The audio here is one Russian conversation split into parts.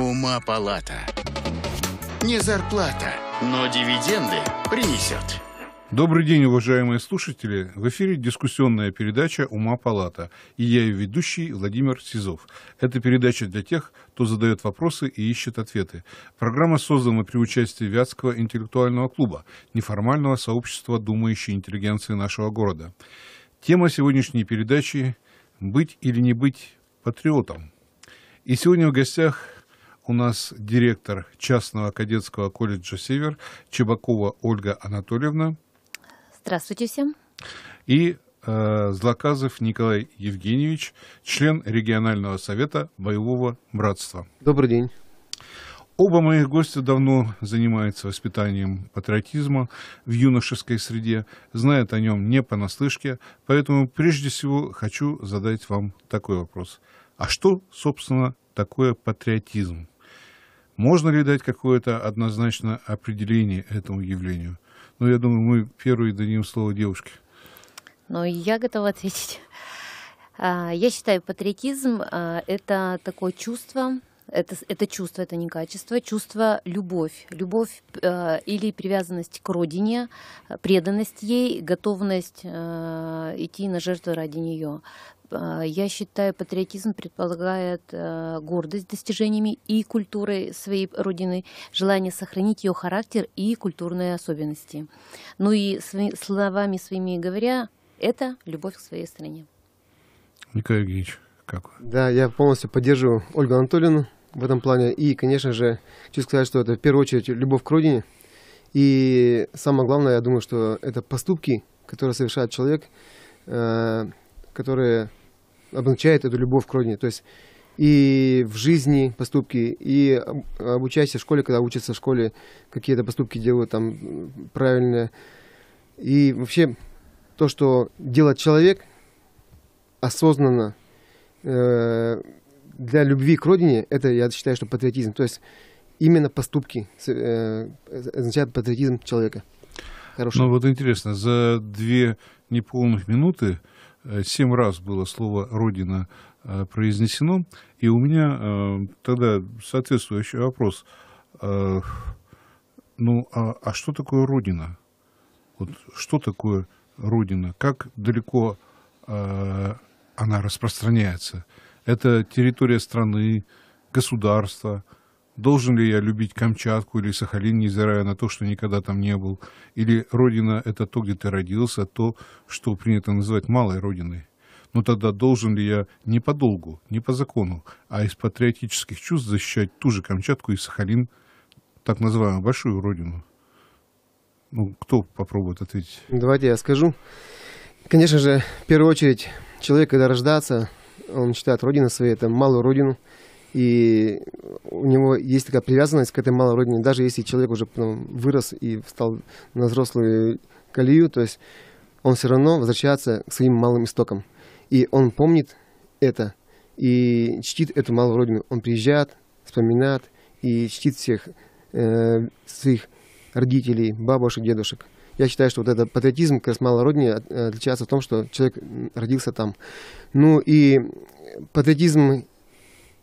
Ума палата. Не зарплата, но дивиденды принесет. Добрый день, уважаемые слушатели. В эфире дискуссионная передача «Ума палата» и я ее ведущий Владимир Сизов. Это передача для тех, кто задает вопросы и ищет ответы. Программа создана при участии Вятского интеллектуального клуба, неформального сообщества думающей интеллигенции нашего города. Тема сегодняшней передачи «Быть или не быть патриотом». И сегодня в гостях у нас директор частного кадетского колледжа «Север» Чебакова Ольга Анатольевна. Здравствуйте всем. И э, Злоказов Николай Евгеньевич, член регионального совета боевого братства. Добрый день. Оба моих гостя давно занимаются воспитанием патриотизма в юношеской среде, знают о нем не понаслышке, поэтому прежде всего хочу задать вам такой вопрос. А что, собственно, такое патриотизм? Можно ли дать какое-то однозначно определение этому явлению? Ну, я думаю, мы первые дадим слово девушке. Ну, я готова ответить. А, я считаю, патриотизм а, – это такое чувство, это, это чувство, это не качество. Чувство – любовь. Любовь э, или привязанность к родине, преданность ей, готовность э, идти на жертвы ради нее. Э, я считаю, патриотизм предполагает э, гордость достижениями и культурой своей родины, желание сохранить ее характер и культурные особенности. Ну и словами своими говоря, это любовь к своей стране. Николай Евгеньевич, как? Да, я полностью поддерживаю Ольгу Анатольевну в этом плане. И, конечно же, хочу сказать, что это в первую очередь любовь к родине. И самое главное, я думаю, что это поступки, которые совершает человек, э, которые обозначают эту любовь к родине. То есть и в жизни поступки, и обучаясь в школе, когда учатся в школе, какие-то поступки делают там правильные И вообще то, что делает человек осознанно, э, для любви к родине, это я считаю, что патриотизм. То есть именно поступки э, означают патриотизм человека. Хороший. Ну вот интересно, за две неполных минуты э, семь раз было слово «родина» э, произнесено, и у меня э, тогда соответствующий вопрос. Э, ну, а, а что такое родина? Вот что такое родина? Как далеко э, она распространяется? Это территория страны, государства. Должен ли я любить Камчатку или Сахалин, не взирая на то, что никогда там не был? Или родина – это то, где ты родился, то, что принято называть малой родиной? Но ну, тогда должен ли я не по долгу, не по закону, а из патриотических чувств защищать ту же Камчатку и Сахалин, так называемую большую родину? Ну, кто попробует ответить? Давайте я скажу. Конечно же, в первую очередь, человек, когда рождается, он считает родину своей, это малую родину, и у него есть такая привязанность к этой малой родине, даже если человек уже потом вырос и встал на взрослую колею, то есть он все равно возвращается к своим малым истокам. И он помнит это и чтит эту малую родину. Он приезжает, вспоминает и чтит всех э, своих родителей, бабушек, дедушек. Я считаю, что вот этот патриотизм как раз малороднее э, отличается в том, что человек родился там. Ну и патриотизм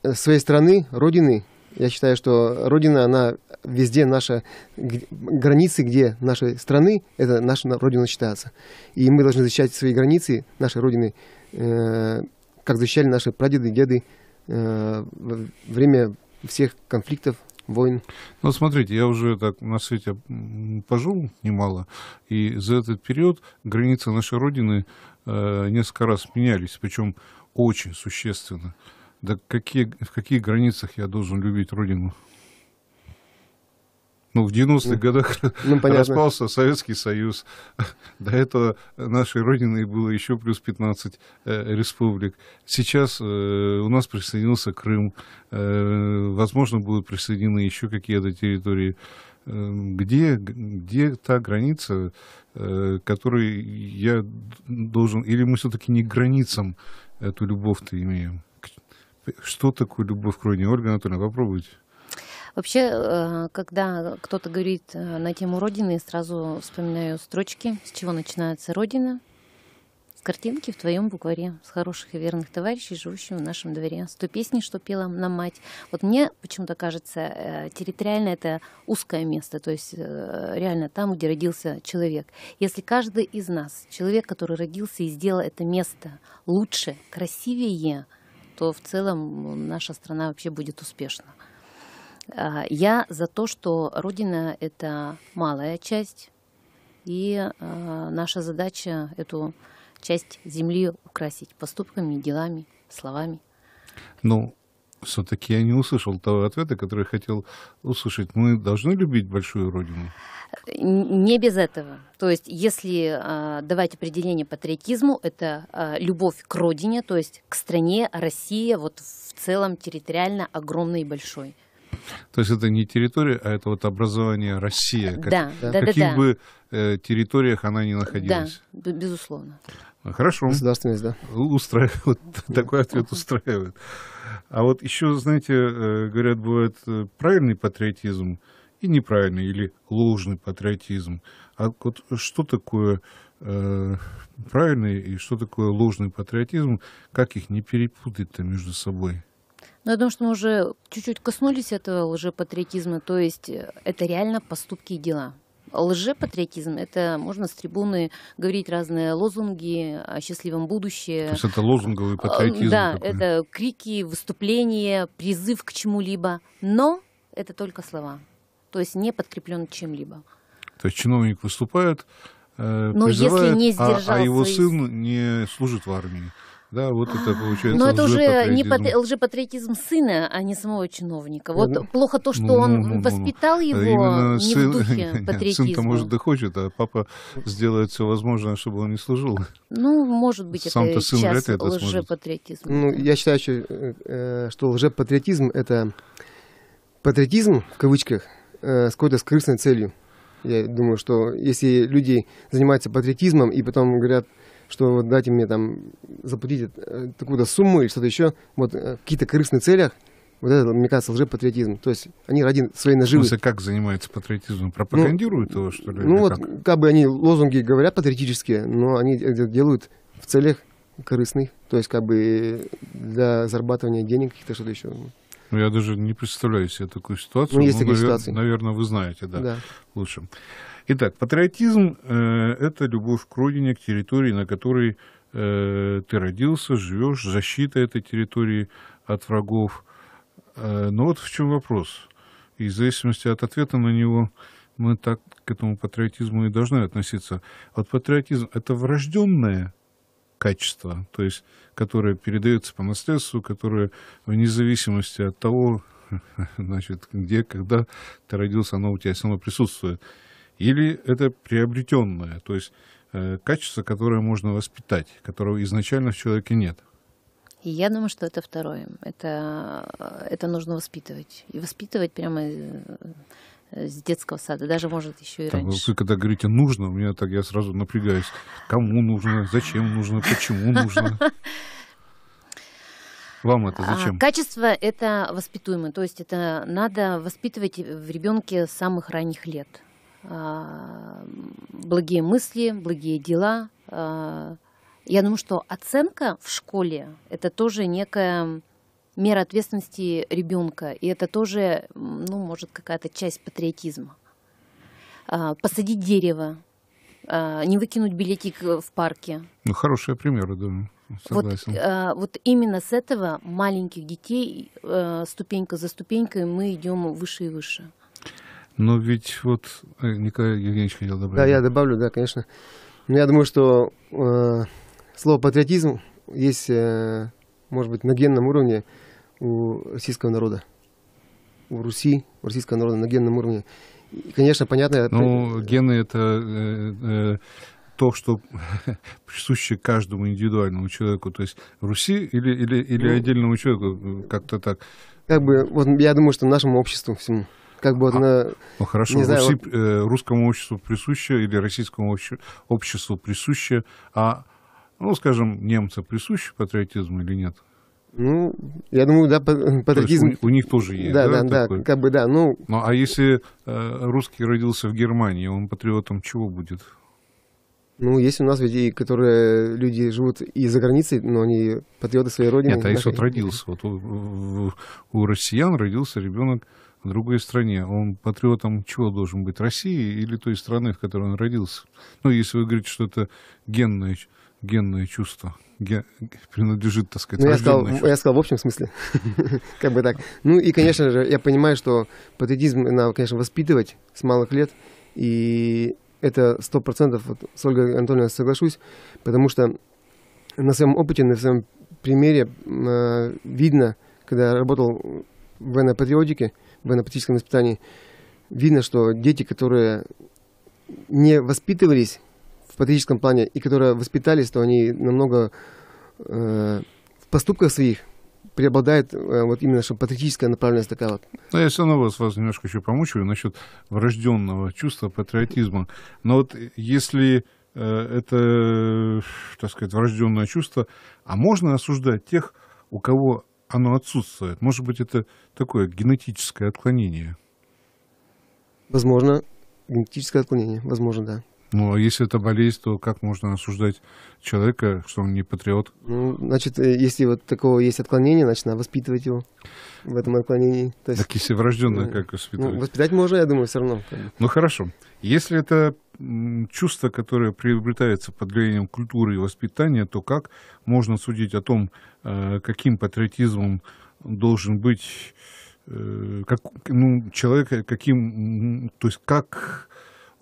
э, своей страны, родины, я считаю, что Родина, она везде наша, границы, где нашей страны, это наша Родина считается. И мы должны защищать свои границы нашей Родины, э, как защищали наши прадеды, деды э, время всех конфликтов, войн? Ну, смотрите, я уже так на свете пожил немало, и за этот период границы нашей Родины э, несколько раз менялись, причем очень существенно. Да какие, в каких границах я должен любить Родину? Ну, в 90-х ну, годах ну, распался Советский Союз. До этого нашей Родиной было еще плюс 15 э, республик. Сейчас э, у нас присоединился Крым. Э, возможно, будут присоединены еще какие-то территории. Э, где, где та граница, э, которой я должен... Или мы все-таки не к границам эту любовь-то имеем? Что такое любовь к родине? Ольга Анатольевна, попробуйте. Вообще, э, когда кто-то говорит э, на тему Родины, сразу вспоминаю строчки, с чего начинается Родина. С картинки в твоем букваре, с хороших и верных товарищей, живущих в нашем дворе. с той песни, что пела на мать. Вот мне почему-то кажется, э, территориально это узкое место, то есть реально там, где родился человек. Если каждый из нас, человек, который родился и сделал это место лучше, красивее, то в целом наша страна вообще будет успешна. А, я за то, что Родина – это малая часть, и а, наша задача – эту часть земли украсить поступками, делами, словами. Ну, все-таки я не услышал того ответа, который хотел услышать. Мы должны любить большую родину? Не без этого. То есть, если а, давать определение патриотизму, это любовь к родине, то есть к стране, Россия вот в целом территориально огромной и большой. То есть это не территория, а это вот образование России. Как, да, да, В каких да, да. бы э, территориях она ни находилась. Да, безусловно. Ну, хорошо. Государственность, да. Устраивает. Такой ответ устраивает. А вот еще, знаете, э, говорят, бывает э, правильный патриотизм и неправильный, или ложный патриотизм. А вот что такое э, правильный и что такое ложный патриотизм? Как их не перепутать-то между собой? Но ну, я думаю, что мы уже чуть-чуть коснулись этого лжепатриотизма, то есть э, это реально поступки и дела лжепатриотизм, это можно с трибуны говорить разные лозунги о счастливом будущем. То есть это лозунговый э, патриотизм? Да, такой. это крики, выступления, призыв к чему-либо, но это только слова, то есть не подкреплен чем-либо. То есть чиновник выступает, э, но если не а, а его свои... сын не служит в армии. Да, вот это получается. Но это уже не патри... лжепатриотизм сына, а не самого чиновника. Вот ну, плохо то, что ну, он ну, ну, ну. воспитал а его не сын... в духе патриотизма. Сын-то, может, да хочет, а папа сделает все возможное, чтобы он не служил. Ну, может быть, Сам это сын сейчас это лжепатриотизм. Ну, я считаю, что, э, что лжепатриотизм — это патриотизм, в кавычках, э, с какой-то скрытной целью. Я думаю, что если люди занимаются патриотизмом и потом говорят — что вот дайте мне там заплатить э, такую-то сумму или что-то еще, вот э, какие-то корыстные целях, вот это, мне кажется, уже патриотизм, То есть они ради своей наживы. В смысле, как занимаются патриотизмом? Ну, Пропагандируют ну, его, что ли? Ну вот, как? как бы они лозунги говорят патриотические, но они это делают в целях корыстных, то есть как бы для зарабатывания денег каких-то что-то еще. Ну, я даже не представляю себе такую ну, ситуацию. Ну, есть ну, такие навер- ситуации. Наверное, вы знаете, да, да. лучше. Итак, патриотизм э, это любовь к родине, к территории, на которой э, ты родился, живешь, защита этой территории от врагов. Э, но ну вот в чем вопрос. И в зависимости от ответа на него мы так к этому патриотизму и должны относиться. Вот патриотизм — это врожденное качество, то есть которое передается по наследству, которое вне зависимости от того, значит, где, когда ты родился, оно у тебя все равно присутствует. Или это приобретенное, то есть э, качество, которое можно воспитать, которого изначально в человеке нет? Я думаю, что это второе. Это, это нужно воспитывать. И воспитывать прямо э, с детского сада, даже может еще и так, раньше. Вы когда говорите нужно, у меня так я сразу напрягаюсь. Кому нужно, зачем нужно, почему нужно? Вам это а, зачем? Качество это воспитуемое, то есть это надо воспитывать в ребенке с самых ранних лет. А, благие мысли, благие дела. А, я думаю, что оценка в школе – это тоже некая мера ответственности ребенка, и это тоже, ну, может, какая-то часть патриотизма. А, посадить дерево, не выкинуть билетик в парке. Ну, хорошие примеры, думаю. Согласен. Вот, вот именно с этого маленьких детей э, ступенька за ступенькой мы идем выше и выше. Но ведь вот э, Николай Евгеньевич хотел добавить. Да, я добавлю, да, конечно. Ну, я думаю, что э, слово патриотизм есть, э, может быть, на генном уровне у российского народа. У Руси, у российского народа на генном уровне. И, конечно, понятно... Ну, я... гены — это э, э, то, что присуще каждому индивидуальному человеку. То есть Руси или, или, или ну, отдельному человеку, э, как-то так. Как бы, вот я думаю, что нашему обществу всему как бы... А, на, ну, хорошо, не знаю, Руси, вот... э, русскому обществу присуще или российскому обществу присуще, а, ну, скажем, немцам присущ патриотизм или нет? Ну, я думаю, да, патриотизм... То у, у них тоже есть, да? Да, да, такой? да, как бы, да, ну... Ну, а если э, русский родился в Германии, он патриотом чего будет? Ну, есть у нас людей, которые люди живут и за границей, но они патриоты своей родины. Нет, а если вот родился, вот у, у россиян родился ребенок в другой стране, он патриотом чего должен быть? России или той страны, в которой он родился? Ну, если вы говорите, что это генное, генное чувство, ге, принадлежит, так сказать, ну, я сказал, чувство. я сказал в общем смысле, как бы так. А. Ну и, конечно же, я понимаю, что патриотизм надо, конечно, воспитывать с малых лет, и это сто процентов с Ольгой Анатольевной соглашусь, потому что на своем опыте, на своем примере э, видно, когда я работал в военно-патриотике, военно практическом испытании, видно, что дети, которые не воспитывались в патриотическом плане и которые воспитались, то они намного э, в поступках своих преобладает э, вот именно что патриотическая направленность такая вот. Да, ну, я все равно вас, вас немножко еще помучаю насчет врожденного чувства патриотизма. Но вот если э, это, так сказать, врожденное чувство, а можно осуждать тех, у кого оно отсутствует. Может быть, это такое генетическое отклонение. Возможно, генетическое отклонение, возможно, да. Ну, а если это болезнь, то как можно осуждать человека, что он не патриот? Ну, значит, э, если вот такого есть отклонение, значит, надо воспитывать его в этом отклонении. То есть, так если врожденное, э, как ну, воспитывать? Ну, воспитать можно, я думаю, все равно. Ну, хорошо. Если это чувство, которое приобретается под влиянием культуры и воспитания, то как можно судить о том, э, каким патриотизмом должен быть э, как, ну, человек, каким, то есть как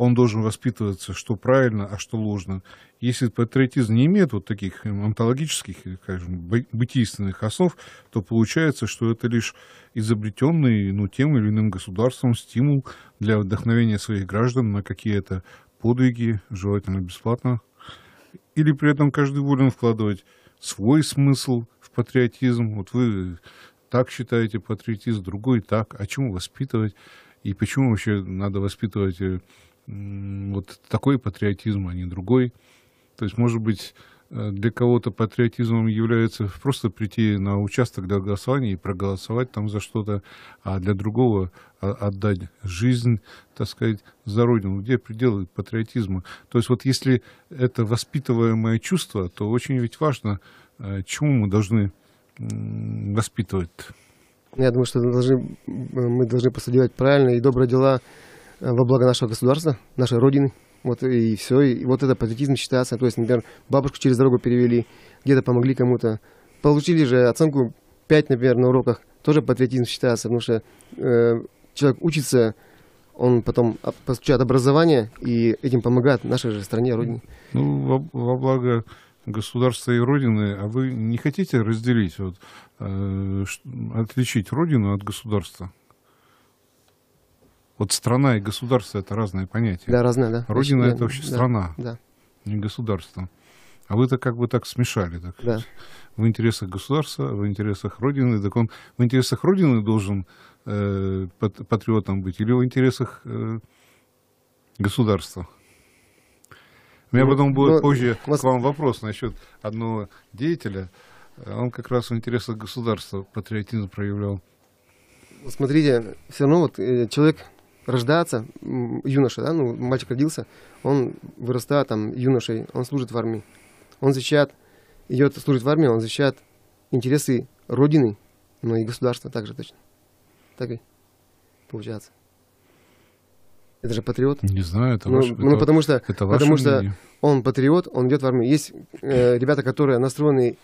он должен воспитываться, что правильно, а что ложно. Если патриотизм не имеет вот таких эм, онтологических, скажем, э, бытийственных основ, то получается, что это лишь изобретенный ну, тем или иным государством стимул для вдохновения своих граждан на какие-то подвиги, желательно бесплатно. Или при этом каждый волен вкладывать свой смысл в патриотизм. Вот вы так считаете патриотизм, другой так. А чему воспитывать? И почему вообще надо воспитывать э, вот такой патриотизм, а не другой. То есть, может быть, э, для кого-то патриотизмом является просто прийти на участок для голосования и проголосовать там за что-то, а для другого а, отдать жизнь, так сказать, за родину. Где пределы патриотизма? То есть вот если это воспитываемое чувство, то очень ведь важно, э, чему мы должны воспитывать. Я думаю, что должны, мы должны посадивать правильно, и добрые дела во благо нашего государства, нашей Родины. Вот и все. И вот это патриотизм считается. То есть, например, бабушку через дорогу перевели, где-то помогли кому-то. Получили же оценку 5, например, на уроках. Тоже патриотизм считается, потому что э, человек учится, он потом получает образование и этим помогает нашей же стране, Родине. Ну, во, во благо государства и Родины, а вы не хотите разделить, вот, э, отличить Родину от государства? Вот страна и государство это разные понятия. Да, разные, да. Родина это вообще да, страна, да. не государство. А вы-то как бы так смешали. Так да. В интересах государства, в интересах Родины. Так он в интересах Родины должен э, патриотом быть или в интересах э, государства? У меня ну, потом будет но, ну, позже вас... к вам вопрос насчет одного деятеля. Он как раз в интересах государства патриотизм проявлял. Смотрите, все равно вот э, человек рождаться юноша, да, ну, мальчик родился, он вырастает там юношей, он служит в армии. Он защищает, идет служить в армии, он защищает интересы Родины, но ну, и государства также точно. Так ведь получается. Это же патриот. Не знаю, это ну, ваше, ну, это, потому что, это ваше потому мнение. что он патриот, он идет в армию. Есть э, ребята, которые настроены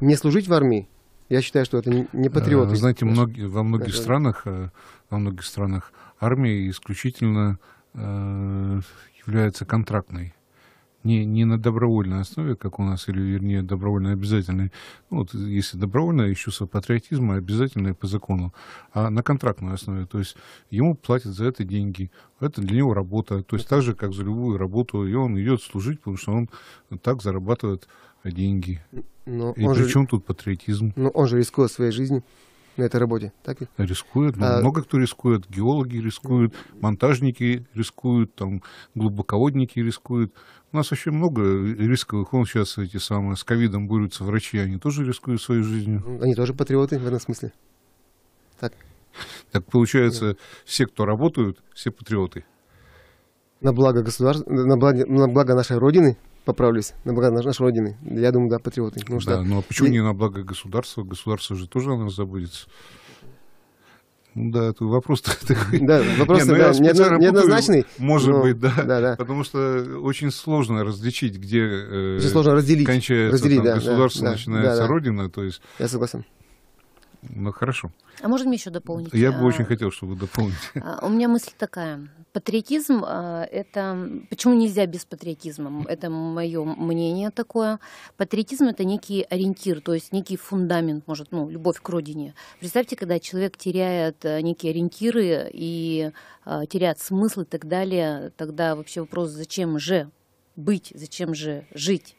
не служить в армии, я считаю, что это не патриоты. Знаете, многие, во многих да, странах, э, во многих странах армия исключительно э, является контрактной. Не, не на добровольной основе, как у нас, или вернее добровольно а обязательной. Ну, вот, если добровольно, еще чувство патриотизма обязательное по закону, а на контрактной основе. То есть ему платят за это деньги, это для него работа. То есть так же, как за любую работу, и он идет служить, потому что он так зарабатывает о а деньги. Но И при же... чем тут патриотизм? Ну он же рискует своей жизнью на этой работе, так ведь? Рискует, а... много кто рискует, геологи рискуют, монтажники рискуют, там, глубоководники рискуют. У нас очень много рисковых, Он сейчас эти самые, с ковидом борются врачи, они тоже рискуют своей жизнью. Ну, они тоже патриоты в этом смысле, так? Так получается, да. все, кто работают, все патриоты. На благо государства, на благо, на благо нашей Родины, поправлюсь, на благо нашей Родины. Я думаю, да, патриоты. Потому ну да, что... ну а почему и... не на благо государства? Государство же тоже о нас заботится. Ну да, это вопрос такой. Да, вопрос не, ну, да, неоднозначный. Путаю, может но, быть, да, да, да. Потому что очень сложно различить, где э, сложно разделить, кончается разделить, там, да, государство, да, начинается да, да. родина. То есть... Я согласен. Ну хорошо. А можно мне еще дополнить? Я бы а... очень хотел, чтобы вы дополнили. А, у меня мысль такая. Патриотизм э, – это… Почему нельзя без патриотизма? Это мое мнение такое. Патриотизм – это некий ориентир, то есть некий фундамент, может, ну, любовь к родине. Представьте, когда человек теряет э, некие ориентиры и э, теряет смысл и так далее, тогда вообще вопрос, зачем же быть, зачем же жить?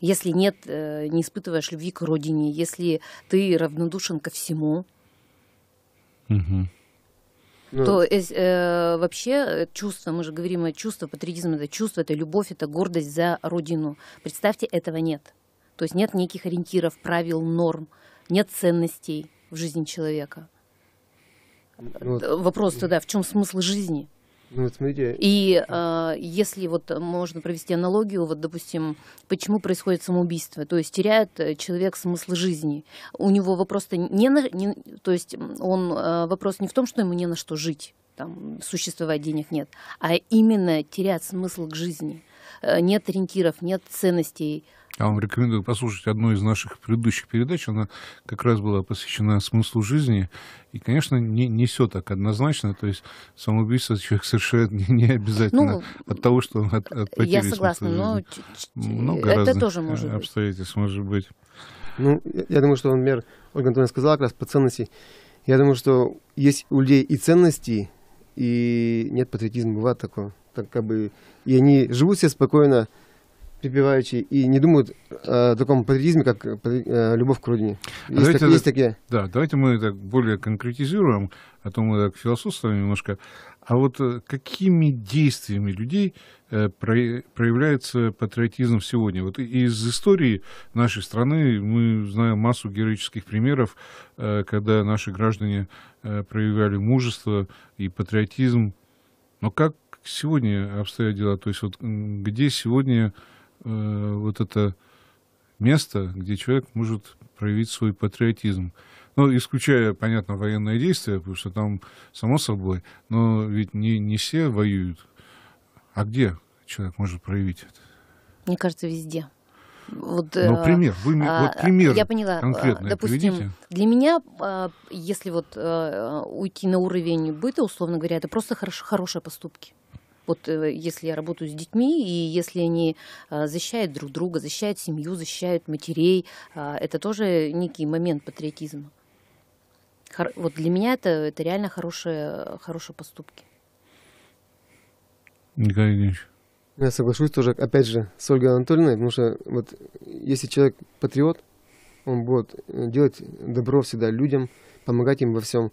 Если нет, не испытываешь любви к родине, если ты равнодушен ко всему. Угу. Ну. То э, вообще э, чувство, мы же говорим о э, чувстве патриотизм это чувство, это любовь, это гордость за родину. Представьте, этого нет. То есть нет неких ориентиров, правил, норм, нет ценностей в жизни человека. Ну, ну вот. Вопрос тогда, в чем смысл жизни? Ну, вот смотрите. И э, если вот можно провести аналогию, вот, допустим, почему происходит самоубийство, то есть теряет э, человек смысл жизни. У него вопрос-то не, на, не то есть он э, вопрос не в том, что ему не на что жить, там существовать денег нет, а именно теряет смысл к жизни. Э, нет ориентиров, нет ценностей, я вам рекомендую послушать одну из наших предыдущих передач. Она как раз была посвящена смыслу жизни. И, конечно, не, не все так однозначно. То есть самоубийство человек совершает не, не обязательно ну, от того, что он от, от потери Я согласна, но Много это тоже может э, обстоятельств быть. может быть. Ну, я думаю, что, например, Ольга Анатольевна сказала как раз по ценности. Я думаю, что есть у людей и ценности, и нет патриотизма, бывает такое. Так как бы, и они живут себе спокойно, припеваючи и не думают э, о таком патриотизме, как э, э, любовь к родине. А есть, давайте, так, есть такие. Да, давайте мы так более конкретизируем, а то мы так философствуем немножко. А вот какими действиями людей проявляется патриотизм сегодня? Вот из истории нашей страны мы знаем массу героических примеров, когда наши граждане проявляли мужество и патриотизм. Но как сегодня обстоят дела? То есть вот где сегодня э, вот это место, где человек может проявить свой патриотизм. Ну, исключая, понятно, военные действия, потому что там, само собой, но ведь не, не все воюют. А где человек может проявить это? Мне кажется, везде. Вот, ну, э, пример, вы, а, вот пример я поняла, э, конкретный допустим, приведите. для меня, э, если вот уйти на уровень быта, условно говоря, это просто хорош, хорошие поступки. Вот э, если я работаю с детьми, и если они э, защищают друг друга, защищают семью, защищают матерей, а, это тоже некий момент патриотизма. Вот для меня это, это реально хорошие, хорошие поступки. Николай Евгеньевич. Я соглашусь тоже, опять же, с Ольгой Анатольевной, потому что вот если человек патриот, он будет э, делать добро всегда людям, помогать им во всем.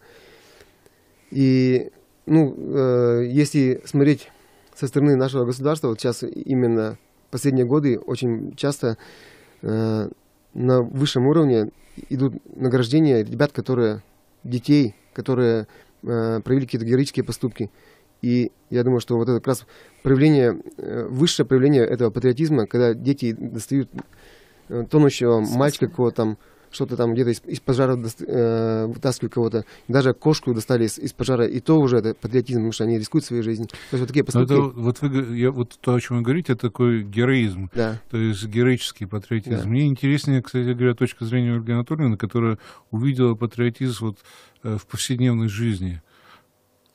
И, ну, э, если смотреть со стороны нашего государства, вот сейчас именно последние годы очень часто э, на высшем уровне идут награждения ребят, которые детей, которые э, проявили какие-то героические поступки. И я думаю, что вот это как раз проявление, э, высшее проявление этого патриотизма, когда дети достают э, тонущего мальчика кого там, что-то там где-то из, из пожара дост, э, вытаскивали кого-то. Даже кошку достали из, из пожара, и то уже это патриотизм, потому что они рискуют своей жизнью. То есть вот такие поступки. это, вот, вы, я, вот то, о чем вы говорите, это такой героизм. Да. То есть героический патриотизм. Да. Мне интереснее, кстати говоря, точка зрения Ольги Анатольевны, которая увидела патриотизм вот, э, в повседневной жизни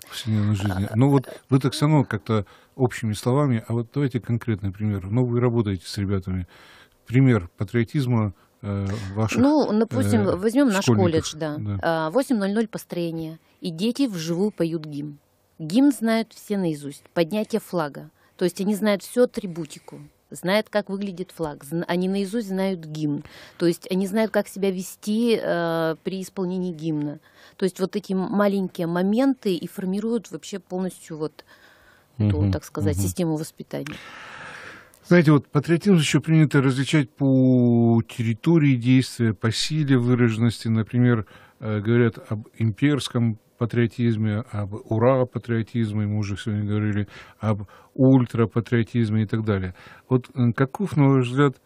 повседневной жизни. Ну вот вы так все равно как-то общими словами, а вот давайте конкретный пример. Ну вы работаете с ребятами. Пример патриотизма Э, ваших Ну, допустим, э, возьмем наш колледж, да. да. 8.00 э, построение, и дети вживую поют гимн. Гимн знают все наизусть, поднятие флага. То есть они знают всю атрибутику знают, как выглядит флаг, они наизусть знают гимн, то есть они знают, как себя вести э, при исполнении гимна. То есть вот эти маленькие моменты и формируют вообще полностью вот, угу, ту, так сказать, угу. систему воспитания. Знаете, вот патриотизм еще принято различать по территории действия, по силе выраженности. Например, э, говорят об имперском патриотизме, об ура-патриотизме, мы уже сегодня говорили, об ультрапатриотизме и так далее. Вот каков, на ваш взгляд,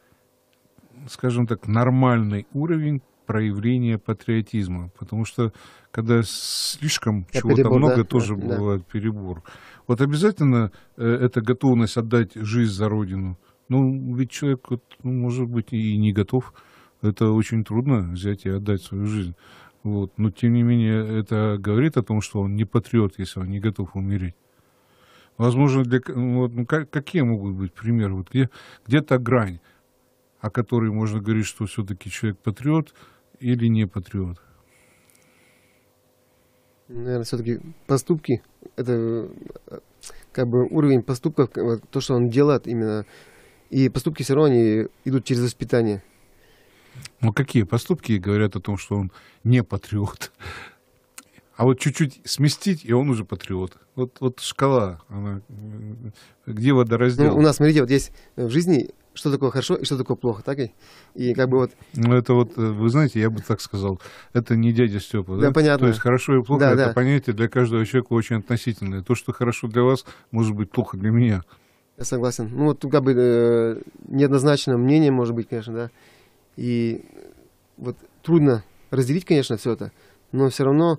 скажем так, нормальный уровень проявление патриотизма, потому что когда слишком а чего-то много, да? тоже да, бывает перебор. Вот обязательно э, эта готовность отдать жизнь за Родину. Ну, ведь человек, вот, ну, может быть, и не готов. Это очень трудно взять и отдать свою жизнь. Вот. Но, тем не менее, это говорит о том, что он не патриот, если он не готов умереть. Возможно, для, ну, вот, ну, как, какие могут быть примеры? Вот где, где та грань, о которой можно говорить, что все-таки человек патриот – или не патриот? Наверное, все-таки поступки, это э, как бы уровень поступков, то, что он делает именно. И поступки все равно они идут через воспитание. Ну, какие поступки говорят о том, что он не патриот? А вот чуть-чуть сместить, и он уже патриот. Вот, вот шкала, она, где водораздел? Ну, у нас, смотрите, вот есть в жизни что такое хорошо и что такое плохо, так и? И как бы вот... Ну, это вот, э, вы знаете, я бы так сказал, это не дядя Степа, да? да? понятно. То есть хорошо и плохо да, — это да. понятие для каждого человека очень относительное. То, что хорошо для вас, может быть плохо для меня. Я согласен. Ну, вот тут как бы э, неоднозначное мнение, может быть, конечно, да. И вот трудно разделить, конечно, все это, но все равно,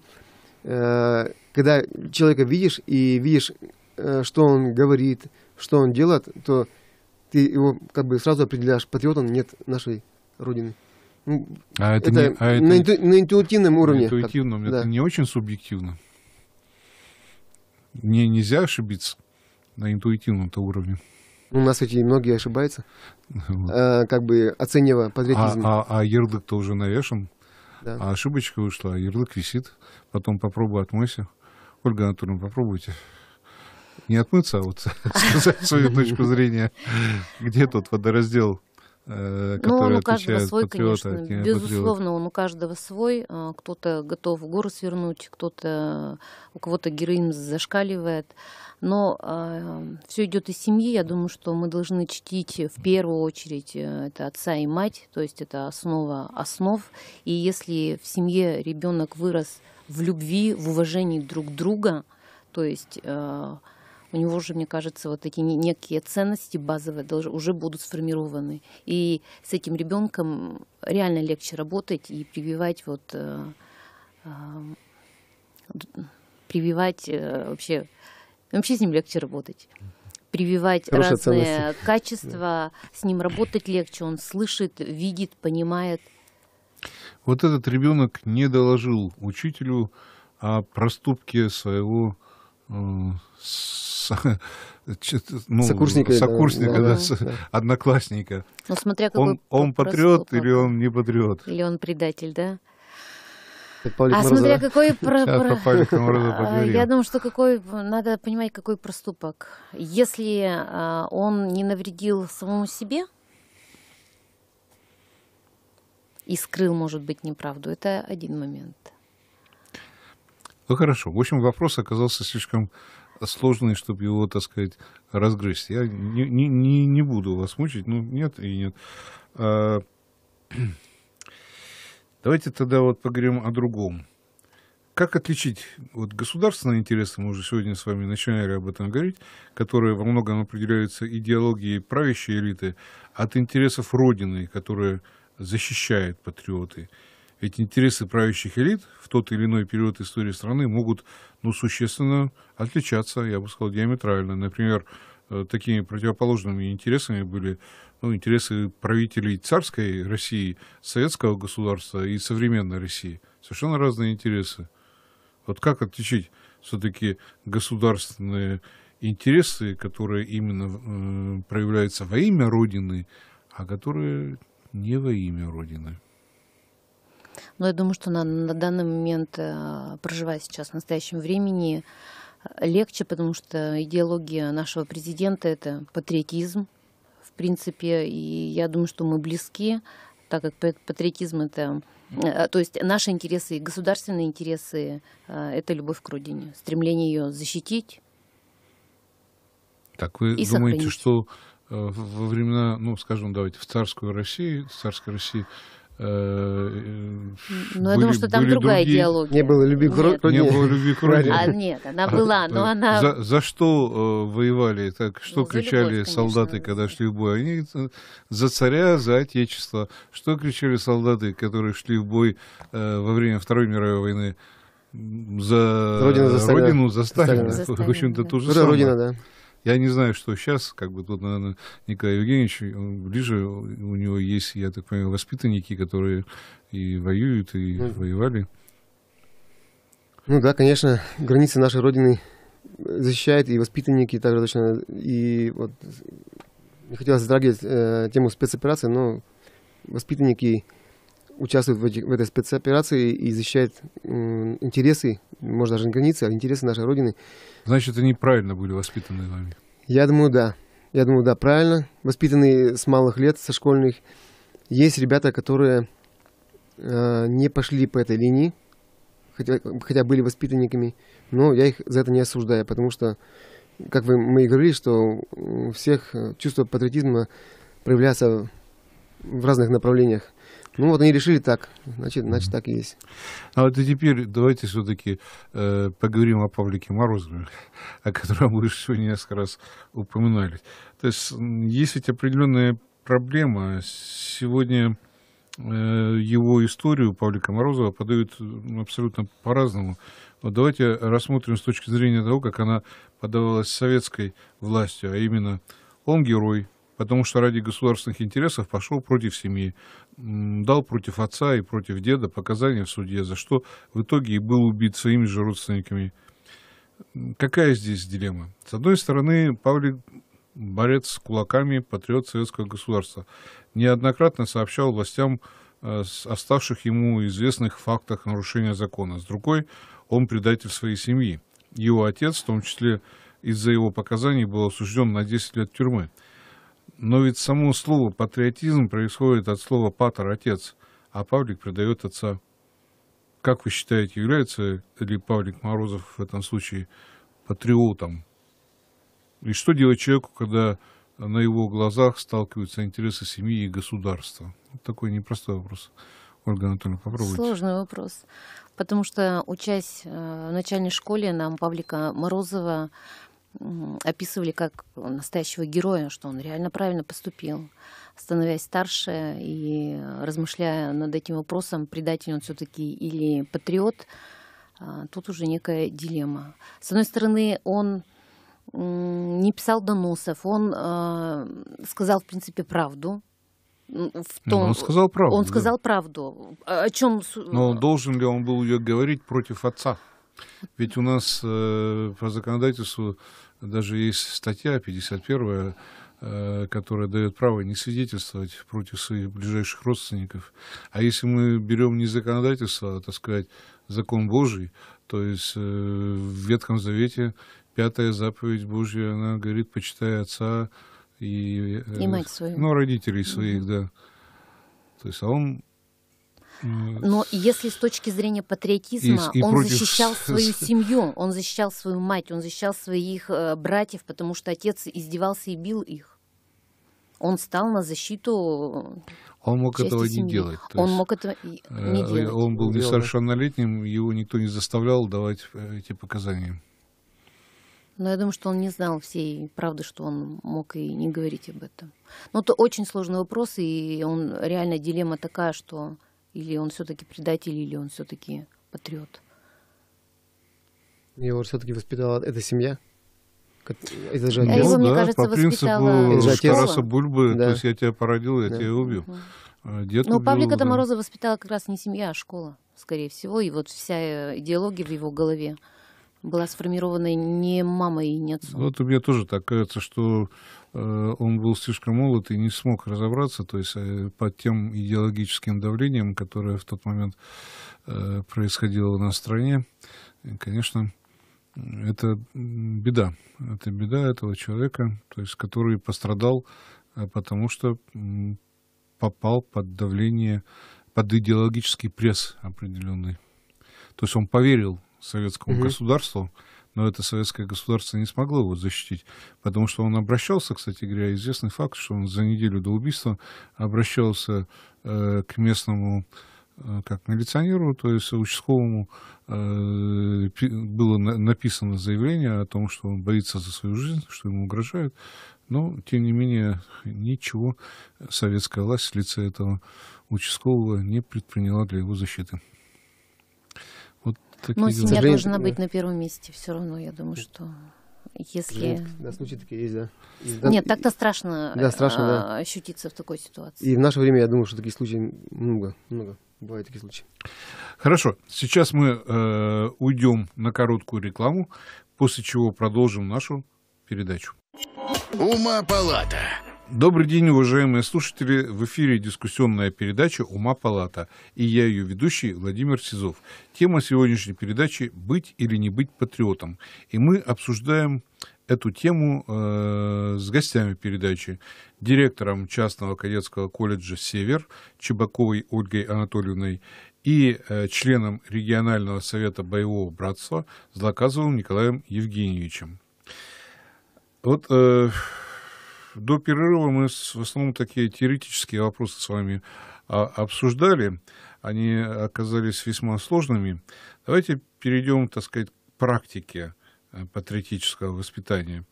э, когда человека видишь и видишь, э, что он говорит, что он делает, то ты его как бы сразу определяешь, патриот он, нет нашей Родины. Ну, а это, это, не, а на, это инту, на интуитивном уровне. На интуитивном, как, это да. не очень субъективно. Не, нельзя ошибиться на интуитивном-то уровне. Ну, у нас эти многие ошибаются, а, как бы оценивая патриотизм. А, а, а ярлык-то уже навешен, да. а ошибочка вышла, а ярлык висит. Потом попробуй отмойся. Ольга Анатольевна, попробуйте не отмыться, а вот сказать свою точку зрения, где тот водораздел который э, ну, он у каждого свой, конечно, безусловно, он у каждого свой. А, кто-то готов гору свернуть, кто-то у кого-то героин зашкаливает. Но э, а, все идет из семьи. Я думаю, что мы должны чтить в первую очередь э, это отца и мать, то есть это основа основ. И если в семье ребенок вырос в любви, в уважении друг друга, то есть э, у него уже, мне кажется, вот эти некие ценности базовые должны, уже будут сформированы. И с этим ребенком реально легче работать и прививать вот э, э, прививать э, вообще вообще с ним легче работать прививать Хорошая разные ценность. качества, с ним работать легче, он слышит, видит, понимает. Вот этот ребенок не доложил учителю о проступке своего с, ну, сокурсника, сокурсника да, да, да, одноклассника. Ну, смотря какой он, он патриот или он не патриот. Или он предатель, да? а смотря какой... А, про, про... Я думаю, что какой надо понимать, какой проступок. Если а, он не навредил самому себе и скрыл, может быть, неправду, это один момент. Ну хорошо. В общем, вопрос оказался слишком сложный, чтобы его, так сказать, разгрызть. Я не, не, не, не буду вас мучить, ну нет и нет. А, давайте тогда вот поговорим о другом. Как отличить вот государственные интересы, мы уже сегодня с вами начинали об этом говорить, которые во многом определяются идеологией правящей элиты, от интересов Родины, которые защищают патриоты. Ведь интересы правящих элит в тот или иной период истории страны могут ну, существенно отличаться, я бы сказал, диаметрально. Например, э, такими противоположными интересами были ну, интересы правителей царской России, советского государства и современной России. Совершенно разные интересы. Вот как отличить все-таки государственные интересы, которые именно э, проявляются во имя Родины, а которые не во имя Родины? Но я думаю, что на, на данный момент, э, проживая сейчас в настоящем времени, э, легче, потому что идеология нашего президента – это патриотизм, в принципе, и я думаю, что мы близки, так как патриотизм – это э, то есть наши интересы, государственные интересы – это любовь к родине, стремление ее защитить. Так вы и думаете, сохранить. что во времена, ну, скажем, давайте, в царскую России, в царской России ну, я думаю, что там другая другие... идеология. Не было любви к родине. Не было любви к родине. А, нет, она а, была, но э, она... За, за что э, воевали, так, что ну, кричали любовь, солдаты, когда шли в бой? Они э, за царя, за отечество. Что кричали солдаты, которые шли в бой э, во время Второй мировой войны? За родину, за, Родину, за Сталина. За Сталина. В общем-то, да. то же самое. Родина, да. Я не знаю, что сейчас, как бы тут, наверное, Николай Евгеньевич, он ближе, у него есть, я так понимаю, воспитанники, которые и воюют, и mm. воевали. Ну да, конечно, границы нашей Родины э, защищает и воспитанники, также точно, и вот не хотелось затрагивать э, тему спецоперации, но воспитанники участвуют в, эти, в этой спецоперации и защищают э, интересы, может даже не границы, а интересы нашей Родины. Значит, они правильно были воспитаны вами? Я думаю, да. Я думаю, да, правильно. Воспитанные с малых лет, со школьных. Есть ребята, которые э, не пошли по этой линии, хотя, хотя были воспитанниками, но я их за это не осуждаю, потому что, как вы, мы и говорили, что у всех э, чувство патриотизма проявляется в разных направлениях. Ну вот они решили так, значит, значит так и есть. А вот и теперь давайте все-таки э, поговорим о Павлике Морозове, о котором вы еще несколько раз упоминали. То есть есть ведь определенная проблема. Сегодня э, его историю Павлика Морозова подают абсолютно по-разному. Вот давайте рассмотрим с точки зрения того, как она подавалась советской властью, а именно он герой, потому что ради государственных интересов пошел против семьи, дал против отца и против деда показания в суде, за что в итоге и был убит своими же родственниками. Какая здесь дилемма? С одной стороны, Павлик борец с кулаками, патриот советского государства, неоднократно сообщал властям э, о ставших ему известных фактах нарушения закона. С другой, он предатель своей семьи. Его отец, в том числе из-за его показаний, был осужден на 10 лет тюрьмы – но ведь само слово «патриотизм» происходит от слова «патер» — «отец», а Павлик предает отца. Как вы считаете, является ли Павлик Морозов в этом случае патриотом? И что делать человеку, когда на его глазах сталкиваются интересы семьи и государства? такой непростой вопрос. Ольга Анатольевна, попробуйте. Сложный вопрос. Потому что, учась э, в начальной школе, нам Павлика Морозова описывали как настоящего героя, что он реально правильно поступил. Становясь старше и размышляя над этим вопросом, предатель он все-таки или патриот, а, тут уже некая дилемма. С одной стороны, он не писал доносов, он а, сказал, в принципе, правду, в ну, том, Но он сказал правду. Он да. сказал правду. О чем? Но должен ли он был ее говорить против отца? Ведь у нас э, по законодательству даже есть статья 51 э, которая дает право не свидетельствовать против своих ближайших родственников. А если мы берем не законодательство, а, так сказать, закон Божий, то есть э, в Ветхом Завете пятая заповедь Божья, она говорит, почитай отца и, э, и мать свою. Ну, родителей своих, угу. да. То есть, а он но если с точки зрения патриотизма, и, и он против... защищал свою семью, он защищал свою мать, он защищал своих э, братьев, потому что отец издевался и бил их. Он стал на защиту. Э, он мог этого семьи. не делать. Он есть, мог этого э, не делать. Он был несовершеннолетним, его никто не заставлял давать э, эти показания. Но я думаю, что он не знал всей правды, что он мог и не говорить об этом. Но это очень сложный вопрос, и он реально дилемма такая, что или он все-таки предатель, или он все-таки патриот? Его все-таки воспитала эта семья? Это же а отец. Его, ну, мне кажется, по принципу Шкараса Бульбы, да. то есть я тебя породил, я да. тебя убью. Угу. А дед Но ну, убил, Павлика да. Мороза воспитала как раз не семья, а школа, скорее всего. И вот вся э, идеология в его голове была сформирована не мамой и не отцом. Вот у меня тоже так кажется, что Э, он был слишком молод и не смог разобраться, то есть э, под тем идеологическим давлением, которое в тот момент э, происходило на стране, конечно, это беда, это беда этого человека, то есть который пострадал, потому что попал под давление, под идеологический пресс определенный. То есть он поверил советскому угу. государству, но это советское государство не смогло его защитить, потому что он обращался, кстати говоря, известный факт, что он за неделю до убийства обращался э, к местному э, как милиционеру, то есть участковому э, было на, написано заявление о том, что он боится за свою жизнь, что ему угрожают, но, тем не менее, ничего советская власть в лице этого участкового не предприняла для его защиты такие... Ну, семья должна быть на первом месте все равно, я думаю, что если... Да, случаи такие есть, да. И, Нет, так-то страшно, да, страшно да. А, ощутиться в такой ситуации. И в наше время, я думаю, что таких случаев много, много. Бывают такие случаи. Хорошо, сейчас мы э, уйдем на короткую рекламу, после чего продолжим нашу передачу. Ума палата. Добрый день, уважаемые слушатели. В эфире дискуссионная передача «Ума палата» и я ее ведущий Владимир Сизов. Тема сегодняшней передачи «Быть или не быть патриотом». И мы обсуждаем эту тему э, с гостями передачи, директором частного кадетского колледжа «Север» Чебаковой Ольгой Анатольевной и э, членом регионального совета боевого братства Злоказовым Николаем Евгеньевичем. Вот... Э, до перерыва мы в основном такие теоретические вопросы с вами а, обсуждали. Они оказались весьма сложными. Давайте перейдем, так сказать, к практике э, патриотического воспитания.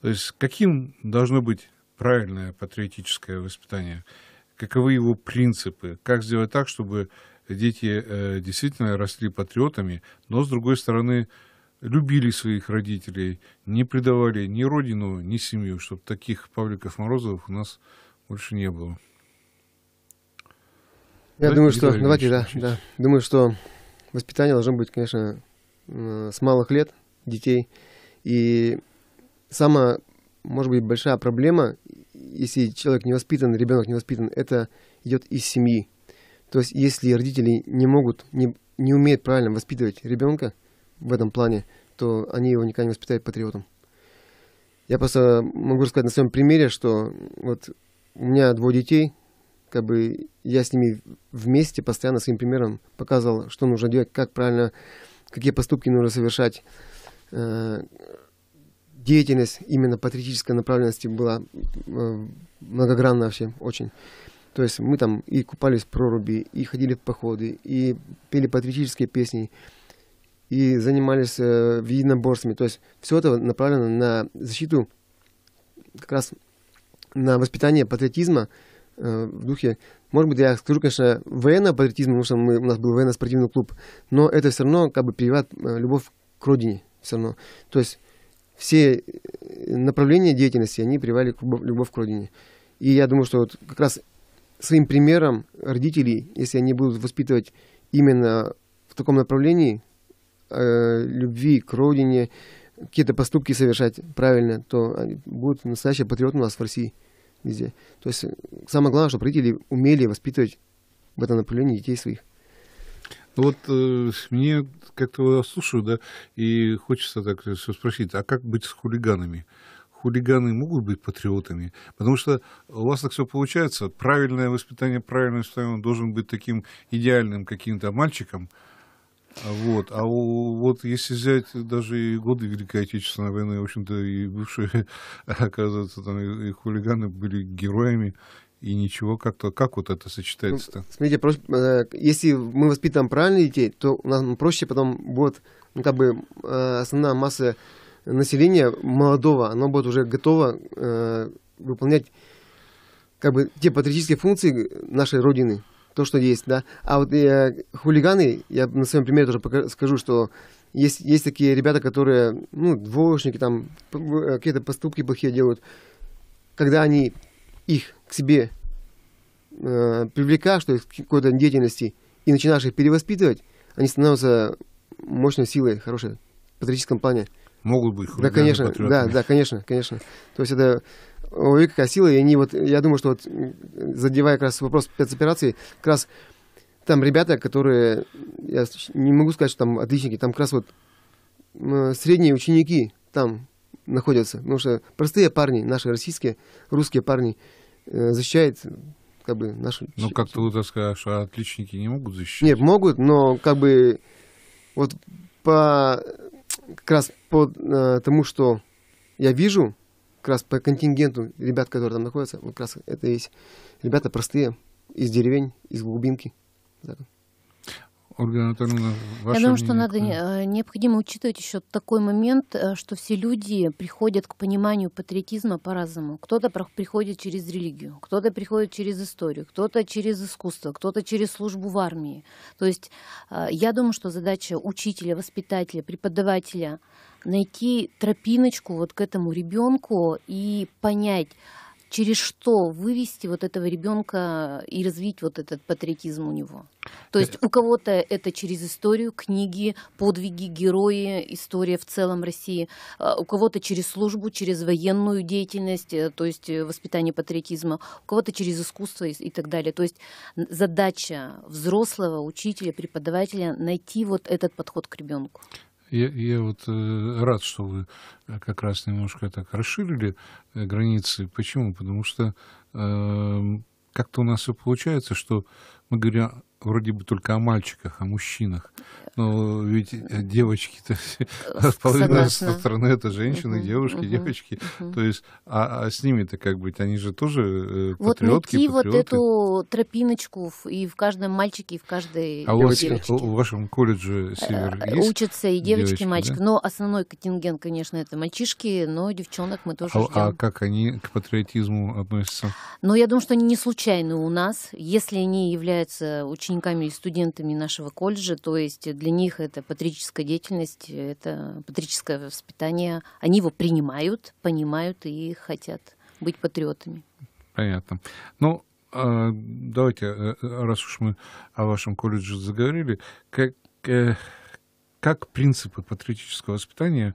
То есть каким должно быть правильное патриотическое воспитание? Каковы его принципы? Как сделать так, чтобы дети э, действительно росли патриотами, но, с другой стороны, любили своих родителей, не предавали ни родину, ни семью, чтобы таких Павликов Морозовых у нас больше не было. Я да, думаю, что давайте, да, да. Думаю, что воспитание должно быть, конечно, с малых лет детей. И самая, может быть, большая проблема, если человек не воспитан, ребенок не воспитан, это идет из семьи. То есть, если родители не могут, не, не умеют правильно воспитывать ребенка, в этом плане, то они его никогда не воспитают патриотом. Я просто могу рассказать на своем примере, что вот у меня двое детей, как бы я с ними вместе постоянно своим примером показывал, что нужно делать, как правильно, какие поступки нужно совершать. Э, деятельность именно патриотической направленности была э, многогранна вообще очень. То есть мы там и купались в проруби, и ходили в походы, и пели патриотические песни, и занимались э, единоборствами. То есть все это направлено на защиту, как раз на воспитание патриотизма э, в духе. Может быть, я скажу, конечно, военно-патриотизм, потому что мы, у нас был военно-спортивный клуб, но это все равно как бы перевод э, любовь к родине все равно. То есть все э, направления деятельности, они привали любовь к родине. И я думаю, что вот как раз своим примером родителей, если они будут воспитывать именно в таком направлении, э, любви к родине, какие-то поступки совершать правильно, то будет настоящий патриот у нас в России везде. То есть самое главное, чтобы родители умели воспитывать в этом направлении детей своих. Ну вот э, мне как-то слушаю, да, и хочется так все спросить, а как быть с хулиганами? хулиганы могут быть патриотами, потому что у вас так все получается. Правильное воспитание, правильное воспитание, он должен быть таким идеальным каким-то мальчиком, а вот. А у, вот если взять даже и годы Великой Отечественной войны, в общем-то, и бывшие, оказывается, там и, хулиганы были героями, и ничего как-то... Как вот это сочетается-то? Ну, смотрите, проще, э, если мы воспитываем правильно детей, то у нас проще потом будет, ну, как бы, э, основная масса населения молодого, она будет уже готова э, выполнять, как бы, те патриотические функции нашей Родины то, что есть, да. А вот э, хулиганы, я на своем примере тоже покажу, скажу, что есть, есть такие ребята, которые, ну, двоечники, там, какие-то поступки плохие делают. Когда они их к себе э, привлекаешь, что их какой-то деятельности, и начинаешь их перевоспитывать, они становятся мощной силой, хорошей, в патриотическом плане. Могут быть хулиганы, Да, конечно, да, да, конечно, конечно. То есть это у Вика косило, и они вот, я думаю, что вот задевая как раз вопрос спецоперации, как раз там ребята, которые, я не могу сказать, что там отличники, там как раз вот средние ученики там находятся, потому что простые парни, наши российские, русские парни, э, защищают как бы нашу... Ну, как ты вот сказал, что отличники не могут защищать? Нет, могут, но как бы вот по как раз по э, тому, что я вижу, как раз по контингенту ребят, которые там находятся, вот как раз это есть ребята простые, из деревень, из глубинки. Так. Ольга Анатольевна, ваше Я думаю, мнение, что надо да? Э, необходимо учитывать еще такой момент, э, что все люди приходят к пониманию патриотизма по-разному. Кто-то приходит через религию, кто-то приходит через историю, кто-то через искусство, кто-то через службу в армии. То есть э, я думаю, что задача учителя, воспитателя, преподавателя найти тропиночку вот к этому ребенку и понять, через что вывести вот этого ребенка и развить вот этот патриотизм у него? То есть у кого-то это через историю, книги, подвиги, герои, история в целом России, а у кого-то через службу, через военную деятельность, э, то есть э, воспитание патриотизма, у кого-то через искусство и, так далее. То есть задача взрослого учителя, преподавателя найти вот этот подход к ребенку. Я, я вот э, рад, что вы э, как раз немножко так расширили э, границы. Почему? Потому что э, как-то у нас все получается, что мы говорим вроде бы только о мальчиках, о мужчинах. Но ведь э, девочки-то э, половина стороны это женщины, девушки, девочки. То есть, а, а с ними-то как быть? Они же тоже э, патриотки, Вот найти вот эту тропиночку и в каждом мальчике, и в каждой А у вашем колледже север Учатся и девочки, и мальчики. Но основной контингент, конечно, это мальчишки, но девчонок мы тоже ждем. А, а как они к патриотизму относятся? Ну, я думаю, что они не случайны у нас. Если они являются учениками выпускниками и студентами нашего колледжа, то есть для них это патрическая деятельность, это патрическое воспитание. Они его принимают, понимают и хотят быть патриотами. Понятно. Ну, а, давайте, э, раз уж мы о вашем колледже заговорили, как, э, как принципы патриотического воспитания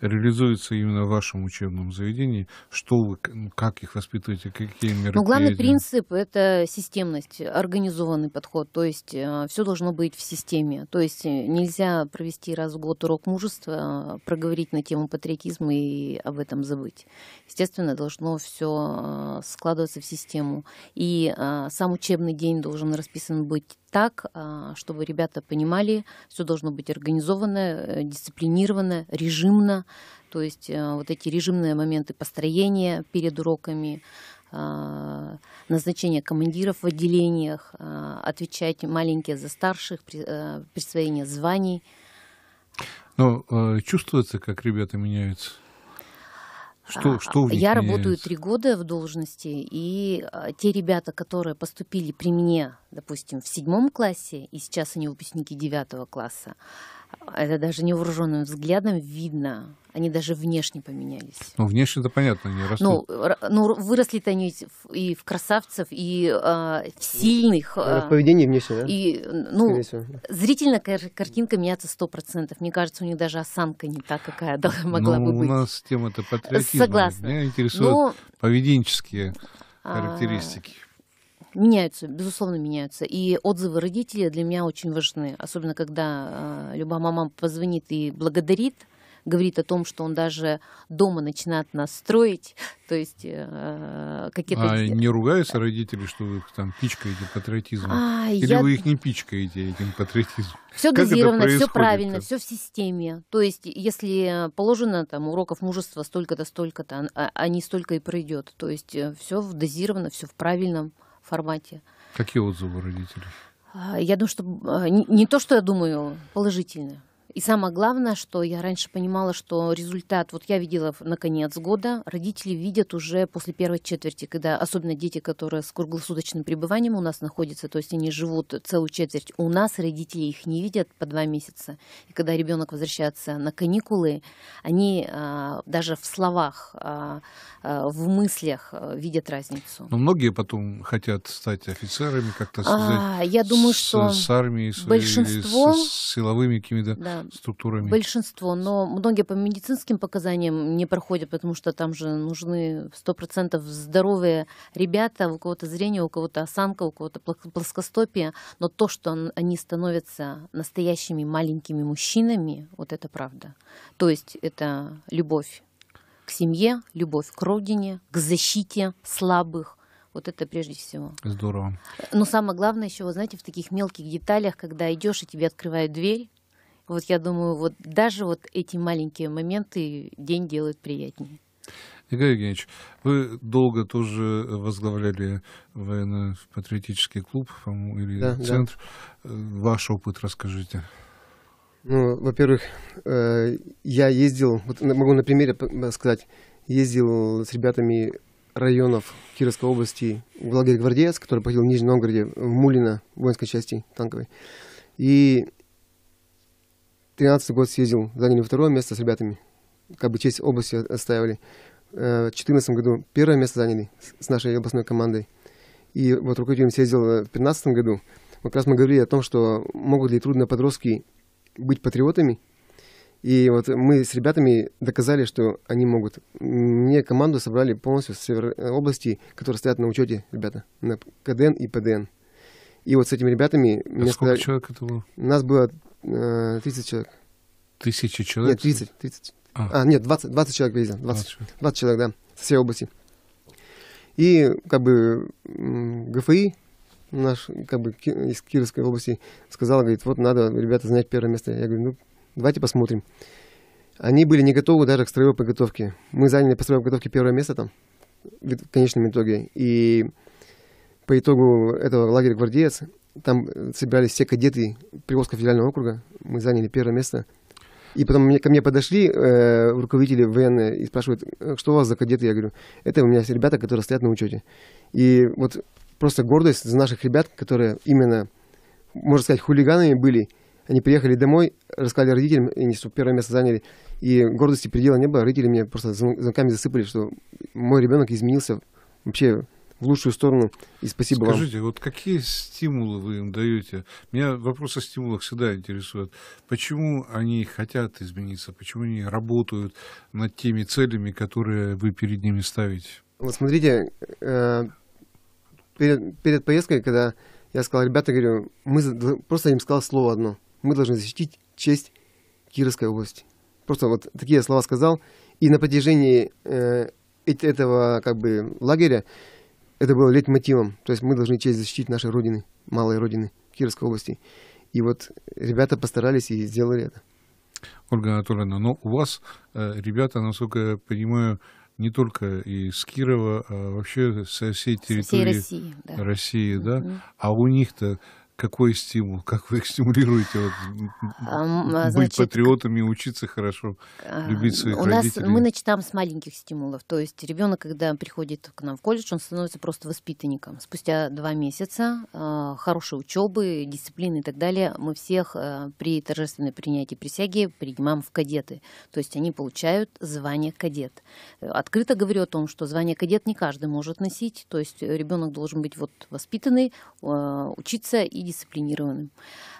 реализуется именно в вашем учебном заведении, что вы, как их воспитываете, какие мероприятия? Ну, главный принцип – это системность, организованный подход, то есть э, все должно быть в системе, то есть э, нельзя провести раз в год урок мужества, а, проговорить на тему патриотизма и об этом забыть. Естественно, должно все а, складываться в систему, и а, сам учебный день должен расписан быть так, а, чтобы ребята понимали, все должно быть организовано, э, дисциплинировано, режимно. То есть э, вот эти режимные моменты построения перед уроками, а, назначение командиров в отделениях, а, отвечать маленькие за старших, э, присвоение званий. Но ну, чувствуется, как ребята меняются? Что, а, что Я работаю три года в должности, и а, те ребята, которые поступили при мне, допустим, в седьмом классе, и сейчас они выпускники девятого класса, это даже невооруженным взглядом видно. Они даже внешне поменялись. Ну, внешне это понятно, они растут. Ну, ну выросли-то они и в красавцев, и а, в сильных. Ну, а, в поведении внешне, да? И, ну, зрительно картинка меняется процентов. Мне кажется, у них даже осанка не та, какая могла ну, бы быть. у нас тема-то патриотизм. Согласна. Меня интересуют Но... Ну, поведенческие а, характеристики. А меняются, безусловно, меняются. И отзывы родителей для меня очень важны. Особенно, когда а, любая мама позвонит и благодарит, говорит о том, что он даже дома начинает нас строить, то есть э, какие-то... А не ругаются родители, что вы их там пичкаете патриотизмом? А, Или я... вы их не пичкаете этим патриотизмом? Все как дозировано, все правильно, все в системе. То есть, если положено там уроков мужества столько-то, столько-то, они а, а столько и пройдет. То есть, э, все дозировано, все в правильном формате. Какие отзывы родителей? А, я думаю, что а, не, не то, что я думаю, положительные. И самое главное, что я раньше понимала, что результат, вот я видела на конец года, родители видят уже после первой четверти, когда особенно дети, которые с круглосуточным пребыванием у нас находятся, то есть они живут целую четверть у нас, родители их не видят по два месяца. И когда ребенок возвращается на каникулы, они а, даже в словах, а, а, в мыслях а, видят разницу. Но многие потом хотят стать офицерами, как-то А, я думаю, с, что с армией, большинство... с, с силовыми какими-то да структурами. Большинство, но многие по медицинским показаниям не проходят, потому что там же нужны 100% здоровые ребята, у кого-то зрение, у кого-то осанка, у кого-то плоскостопие, но то, что они становятся настоящими маленькими мужчинами, вот это правда. То есть это любовь к семье, любовь к родине, к защите слабых, вот это прежде всего. Здорово. Но самое главное еще, вы знаете, в таких мелких деталях, когда идешь и тебе открывают дверь, вот я думаю, вот даже вот эти маленькие моменты день делают приятнее. Игорь Евгеньевич, вы долго тоже возглавляли военно-патриотический клуб или да, центр. Да. Э, ваш опыт расскажите. Ну, во-первых, э, я ездил, вот могу на примере сказать, ездил с ребятами районов Кировской области в лагерь «Гвардеец», который проходил в Нижнем Новгороде, в Мулино, воинской части танковой. И 13 год съездил, заняли второе место с ребятами. Как бы честь области оставили. Э, в 2014 году первое место заняли с нашей областной командой. И вот руководителем съездил э, в 2015 году. Как раз мы говорили о том, что могут ли трудно подростки быть патриотами. И вот мы с ребятами доказали, что они могут. Мне команду собрали полностью с север э, области, которые стоят на учете, ребята, на КДН и ПДН. И вот с этими ребятами... А сколько сказали, человек это было? Нас было 30 э, человек. Тысяча человек? Нет, 30. 30. А. а, нет, 20, 20 человек везде. 20, 20. 20 человек, да, со всей области. И как бы ГФИ, наш, как бы из Кировской области, сказал, говорит, вот надо, ребята, занять первое место. Я говорю, ну, давайте посмотрим. Они были не готовы даже к строевой подготовке. Мы заняли по строевой подготовке первое место там, в конечном итоге. И по итогу этого лагеря «Гвардеец» Там э, собирались все кадеты Приволжского федерального округа. Мы заняли первое место. И потом мне, ко мне подошли э, руководители военные и спрашивают, «Э, что у вас за кадеты? Я говорю, это у меня есть ребята, которые стоят на учете. И вот просто гордость за наших ребят, которые именно, можно сказать, хулиганами были. Они приехали домой, рассказали родителям, и они что первое место заняли. И гордости предела не было. Родители мне просто звонками засыпали, что мой ребенок изменился вообще в лучшую сторону. И спасибо Скажите, вам. Скажите, вот какие стимулы вы им даете? Меня вопрос о стимулах всегда интересует. Почему они хотят измениться? Почему они работают над теми целями, которые вы перед ними ставите? Вот смотрите, э, перед, перед поездкой, когда я сказал, ребята, говорю, мы просто им сказал слово одно. Мы должны защитить честь Кировской области. Просто вот такие слова сказал. И на протяжении э, этого как бы лагеря это было лейтмотивом. То есть мы должны честь защитить нашей родины, малой родины Кировской области. И вот ребята постарались и сделали это. Ольга Анатольевна, но у вас э, ребята, насколько я понимаю, не только из Кирова, а вообще со всей территории со всей России, да. России, да? Угу. А у них-то какой стимул, как вы их стимулируете вот, а, а, Значит, быть патриотами, учиться хорошо, а, любить своих у родителей? Нас, мы начинаем с маленьких стимулов. То есть ребенок, когда приходит к нам в колледж, он становится просто воспитанником. Спустя два месяца э, хорошей учебы, дисциплины и так далее, мы всех при торжественном принятии присяги принимаем в кадеты. То есть они получают звание кадет. Открыто говорю о том, что звание кадет не каждый может носить. То есть ребенок должен быть вот воспитанный, учиться и дисциплинированным.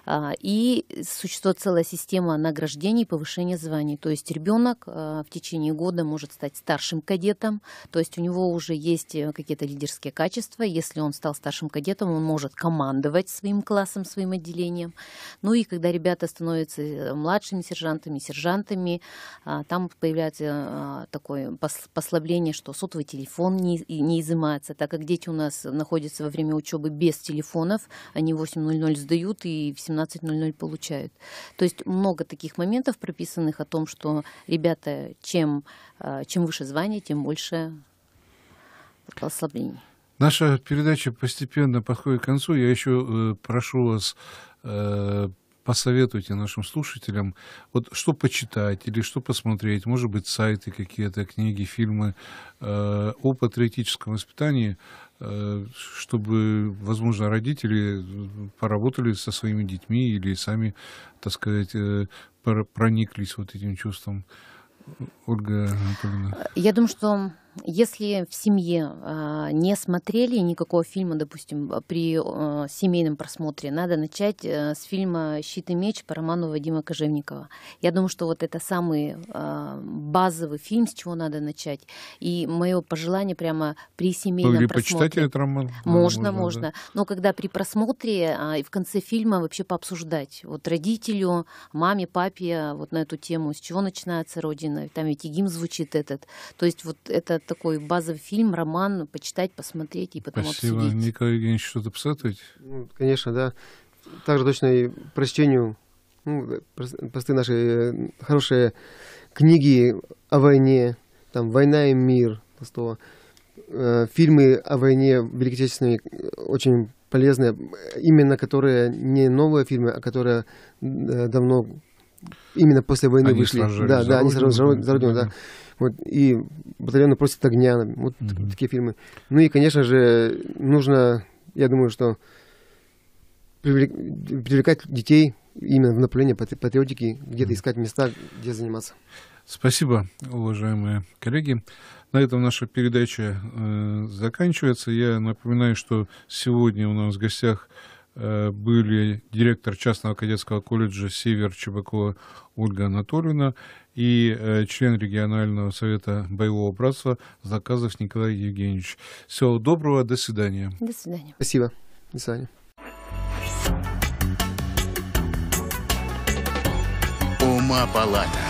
А, и существует целая система награждений и повышения званий. То есть ребенок а, в течение года может стать старшим кадетом, то есть у него уже есть э, какие-то лидерские качества. Если он стал старшим кадетом, он может командовать своим классом, своим отделением. Ну и когда ребята становятся э, младшими сержантами, сержантами, а, там появляется э, такое послабление, что сотовый телефон не, изымается, так как дети у нас находятся во время учебы без телефонов, они 8 8.00 сдают и в 17.00 получают. То есть много таких моментов прописанных о том, что, ребята, чем, а, чем выше звание, тем больше ослаблений. Наша передача постепенно подходит к концу. Я еще э, прошу вас э, посоветуйте нашим слушателям, вот что почитать или что посмотреть, может быть, сайты какие-то, книги, фильмы э, о патриотическом воспитании, Э, чтобы, возможно, родители поработали со своими детьми или сами, так сказать, э, прониклись вот этим чувством. Ольга Анатольевна. Я думаю, что если в семье а, не смотрели никакого фильма, допустим, при а, семейном просмотре, надо начать э, с фильма «Щит и меч» по роману Вадима Кожевникова. Я думаю, что вот это самый а, базовый фильм, с чего надо начать. И мое пожелание прямо при семейном Или просмотре. почитать этот роман. Можно, можно. можно. Да. Но когда при просмотре и в конце фильма вообще пообсуждать. Вот родителю, маме, папе вот на эту тему, с чего начинается Родина. Там ведь и гимн звучит этот. То есть вот этот такой базовый фильм, роман, почитать, посмотреть и потом Спасибо. обсудить. Николай Евгеньевич, что-то посоветуете? Ну, конечно, да. Также точно и прочтению ну, простые наши э, хорошие книги о войне, там «Война и мир», Толстого. Э, фильмы о войне Великой Отечественной э, очень полезные, именно которые не новые фильмы, а которые давно именно после войны они вышли. Да, да, они сразу за родину, да. да. Вот, и «Батальон просит огня», вот mm-hmm. такие фильмы. Ну и, конечно же, нужно, я думаю, что привлекать детей именно в направлении патриотики, где-то искать места, где заниматься. Спасибо, уважаемые коллеги. На этом наша передача э, заканчивается. Я напоминаю, что сегодня у нас в гостях Э, были директор частного кадетского колледжа «Север» Чебакова Ольга Анатольевна и э, член регионального совета боевого братства Заказов Николай Евгеньевич. Всего доброго, до свидания. До свидания. Спасибо. До свидания. Ума палата.